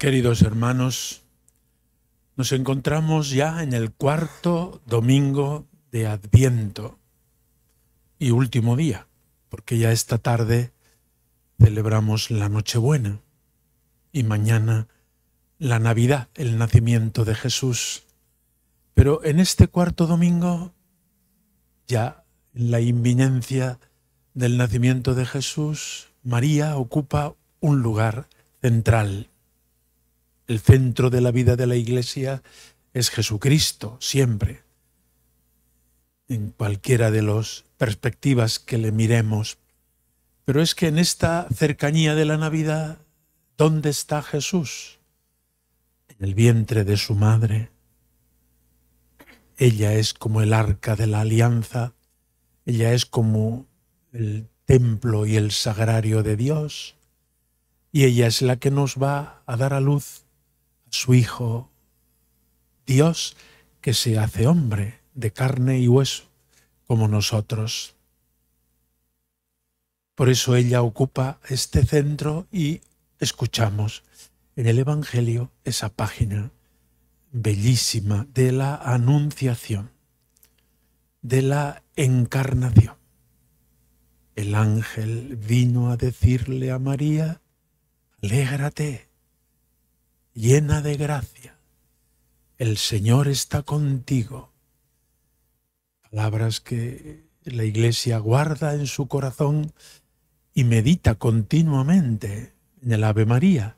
Queridos hermanos, nos encontramos ya en el cuarto domingo de Adviento y último día, porque ya esta tarde celebramos la Nochebuena y mañana la Navidad, el nacimiento de Jesús. Pero en este cuarto domingo, ya en la inminencia del nacimiento de Jesús, María ocupa un lugar central. El centro de la vida de la Iglesia es Jesucristo, siempre, en cualquiera de las perspectivas que le miremos. Pero es que en esta cercanía de la Navidad, ¿dónde está Jesús? En el vientre de su madre. Ella es como el arca de la alianza, ella es como el templo y el sagrario de Dios, y ella es la que nos va a dar a luz su Hijo, Dios que se hace hombre de carne y hueso, como nosotros. Por eso ella ocupa este centro y escuchamos en el Evangelio esa página bellísima de la anunciación, de la encarnación. El ángel vino a decirle a María, alégrate, llena de gracia. El Señor está contigo. Palabras que la Iglesia guarda en su corazón y medita continuamente en el Ave María.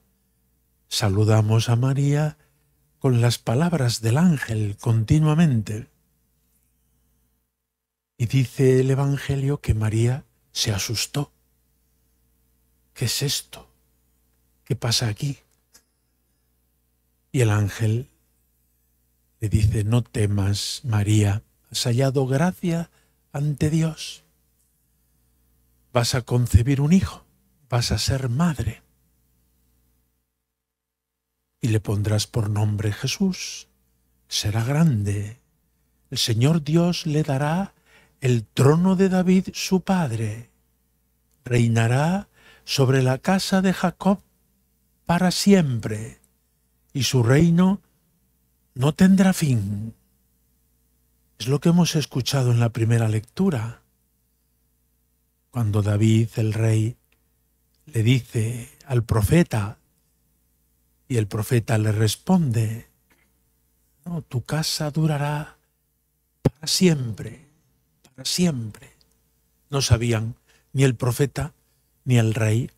Saludamos a María con las palabras del ángel continuamente. Y dice el Evangelio que María se asustó. ¿Qué es esto? ¿Qué pasa aquí? Y el ángel le dice, no temas, María, has hallado gracia ante Dios. Vas a concebir un hijo, vas a ser madre. Y le pondrás por nombre Jesús. Será grande. El Señor Dios le dará el trono de David su padre. Reinará sobre la casa de Jacob para siempre y su reino no tendrá fin. Es lo que hemos escuchado en la primera lectura, cuando David, el rey, le dice al profeta, y el profeta le responde, no, tu casa durará para siempre, para siempre. No sabían ni el profeta ni el rey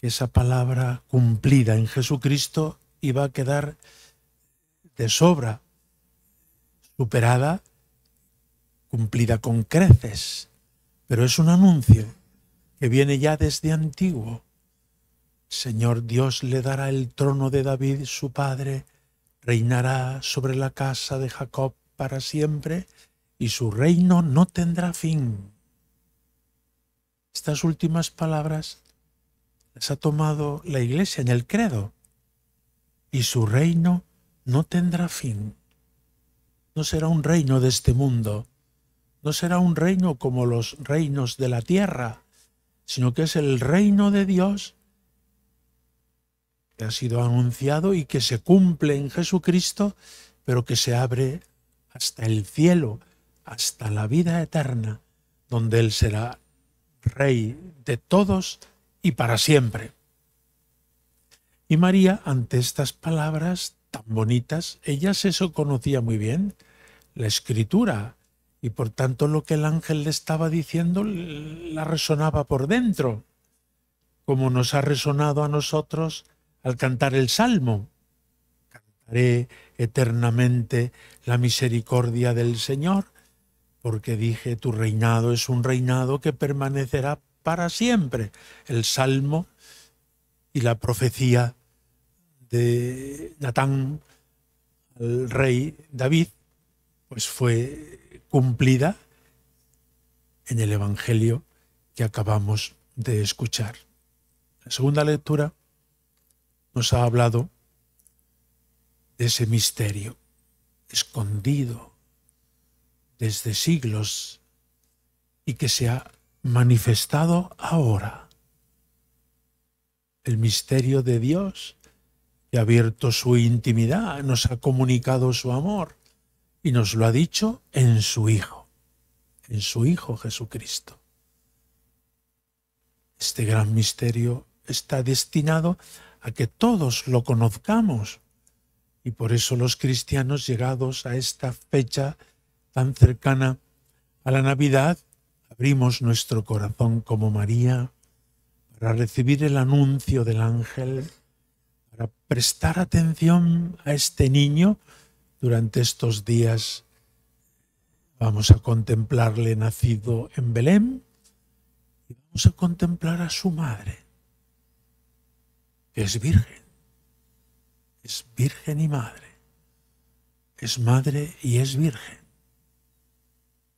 que esa palabra cumplida en Jesucristo iba va a quedar de sobra superada, cumplida con creces. Pero es un anuncio que viene ya desde antiguo. Señor Dios le dará el trono de David, su padre, reinará sobre la casa de Jacob para siempre, y su reino no tendrá fin. Estas últimas palabras las ha tomado la Iglesia en el credo y su reino no tendrá fin. No será un reino de este mundo, no será un reino como los reinos de la tierra, sino que es el reino de Dios que ha sido anunciado y que se cumple en Jesucristo, pero que se abre hasta el cielo, hasta la vida eterna, donde Él será Rey de todos y para siempre. Y María, ante estas palabras tan bonitas, ellas eso conocía muy bien, la escritura, y por tanto lo que el ángel le estaba diciendo la resonaba por dentro, como nos ha resonado a nosotros al cantar el Salmo. Cantaré eternamente la misericordia del Señor, porque dije, tu reinado es un reinado que permanecerá para siempre. El Salmo y la profecía de Natán al rey David, pues fue cumplida en el Evangelio que acabamos de escuchar. La segunda lectura nos ha hablado de ese misterio escondido desde siglos y que se ha manifestado ahora. El misterio de Dios y abierto su intimidad, nos ha comunicado su amor y nos lo ha dicho en su Hijo, en su Hijo Jesucristo. Este gran misterio está destinado a que todos lo conozcamos y por eso los cristianos llegados a esta fecha tan cercana a la Navidad, abrimos nuestro corazón como María para recibir el anuncio del ángel para prestar atención a este niño durante estos días. Vamos a contemplarle nacido en Belén y vamos a contemplar a su madre, que es virgen, es virgen y madre, es madre y es virgen.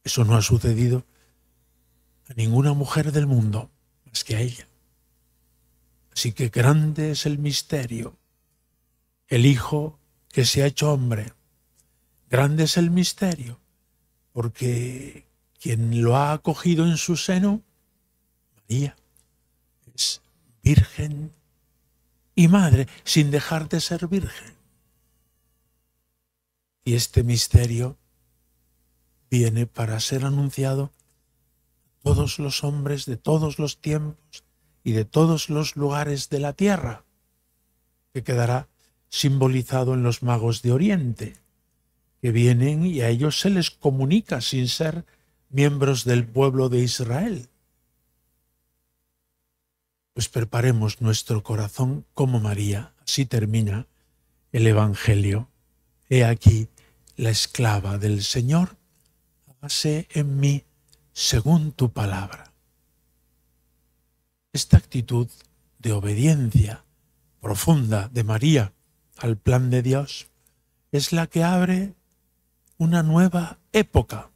Eso no ha sucedido a ninguna mujer del mundo más que a ella. Así que grande es el misterio, el Hijo que se ha hecho hombre. Grande es el misterio, porque quien lo ha acogido en su seno, María, es virgen y madre, sin dejar de ser virgen. Y este misterio viene para ser anunciado a todos los hombres de todos los tiempos y de todos los lugares de la tierra, que quedará simbolizado en los magos de Oriente, que vienen y a ellos se les comunica sin ser miembros del pueblo de Israel. Pues preparemos nuestro corazón como María. Así termina el Evangelio. He aquí la esclava del Señor, hágase en mí según tu palabra esta actitud de obediencia profunda de María al plan de Dios es la que abre una nueva época.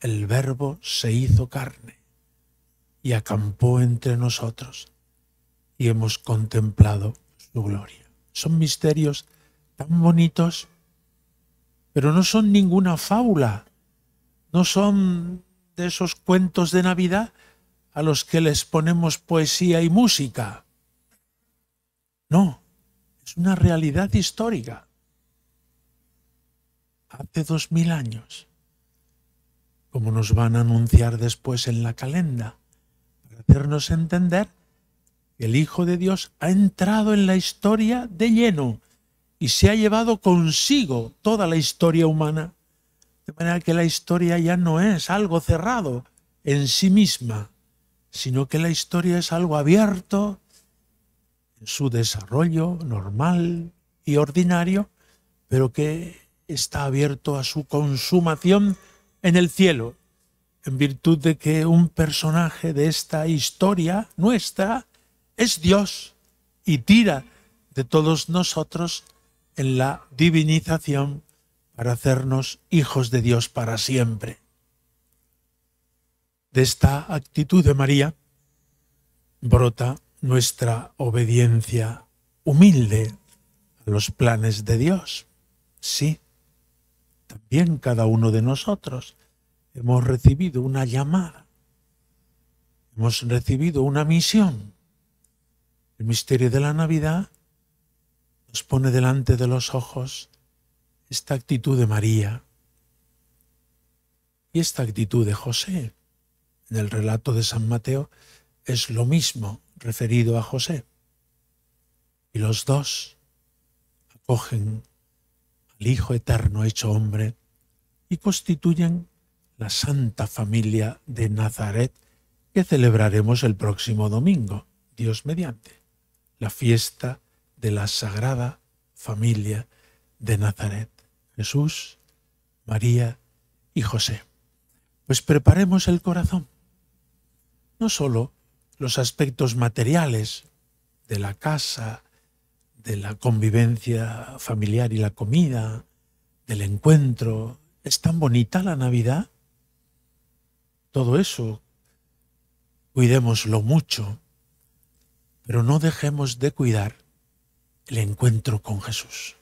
El verbo se hizo carne y acampó entre nosotros y hemos contemplado su gloria. Son misterios tan bonitos, pero no son ninguna fábula, no son de esos cuentos de Navidad, a los que les ponemos poesía y música. No, es una realidad histórica. Hace dos mil años, como nos van a anunciar después en la calenda, para hacernos entender que el Hijo de Dios ha entrado en la historia de lleno y se ha llevado consigo toda la historia humana. De manera que la historia ya no es algo cerrado en sí misma, sino que la historia es algo abierto en su desarrollo normal y ordinario, pero que está abierto a su consumación en el cielo, en virtud de que un personaje de esta historia nuestra es Dios y tira de todos nosotros en la divinización para hacernos hijos de Dios para siempre. De esta actitud de María brota nuestra obediencia humilde a los planes de Dios. Sí, también cada uno de nosotros hemos recibido una llamada, hemos recibido una misión. El misterio de la Navidad nos pone delante de los ojos esta actitud de María y esta actitud de José en el relato de San Mateo es lo mismo referido a José. Y los dos acogen al Hijo Eterno hecho hombre y constituyen la Santa Familia de Nazaret que celebraremos el próximo domingo, Dios mediante, la fiesta de la Sagrada Familia de Nazaret, Jesús, María y José. Pues preparemos el corazón no solo los aspectos materiales de la casa, de la convivencia familiar y la comida, del encuentro. ¿Es tan bonita la Navidad? Todo eso, cuidémoslo mucho, pero no dejemos de cuidar el encuentro con Jesús.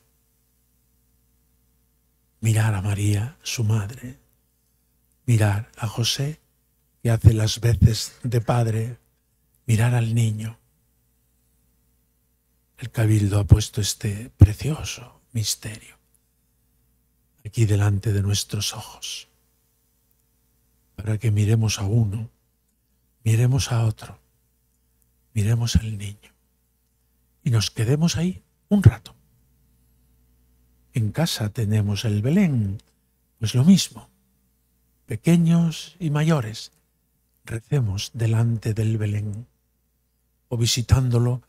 Mirar a María, su madre, mirar a José, que hace las veces de padre, mirar al niño. El cabildo ha puesto este precioso misterio aquí delante de nuestros ojos, para que miremos a uno, miremos a otro, miremos al niño y nos quedemos ahí un rato. En casa tenemos el Belén, pues lo mismo, pequeños y mayores, recemos delante del Belén o visitándolo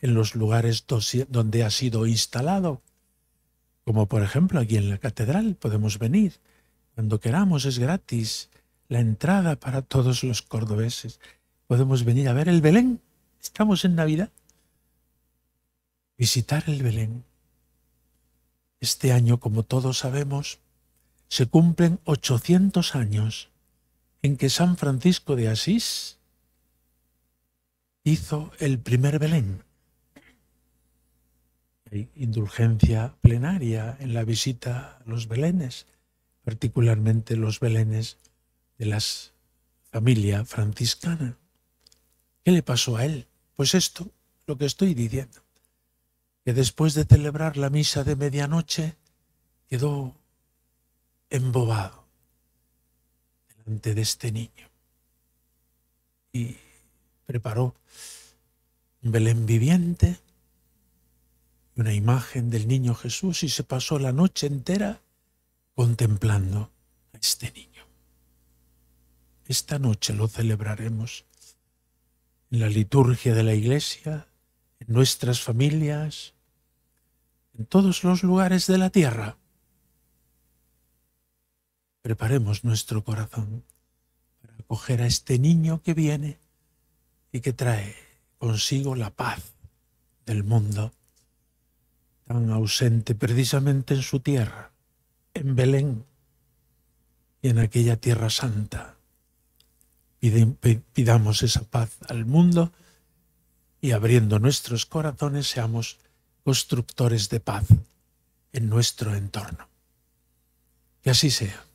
en los lugares donde ha sido instalado, como por ejemplo aquí en la catedral podemos venir cuando queramos, es gratis la entrada para todos los cordobeses. Podemos venir a ver el Belén, estamos en Navidad. Visitar el Belén. Este año, como todos sabemos, se cumplen 800 años en que San Francisco de Asís hizo el primer Belén. Hay indulgencia plenaria en la visita a los Belenes, particularmente los Belenes de la familia franciscana. ¿Qué le pasó a él? Pues esto, lo que estoy diciendo, que después de celebrar la misa de medianoche quedó embobado de este niño. Y preparó un Belén viviente y una imagen del niño Jesús y se pasó la noche entera contemplando a este niño. Esta noche lo celebraremos en la liturgia de la iglesia, en nuestras familias, en todos los lugares de la tierra. Preparemos nuestro corazón para acoger a este niño que viene y que trae consigo la paz del mundo, tan ausente precisamente en su tierra, en Belén y en aquella tierra santa. Pidamos esa paz al mundo y abriendo nuestros corazones seamos constructores de paz en nuestro entorno. Que así sea.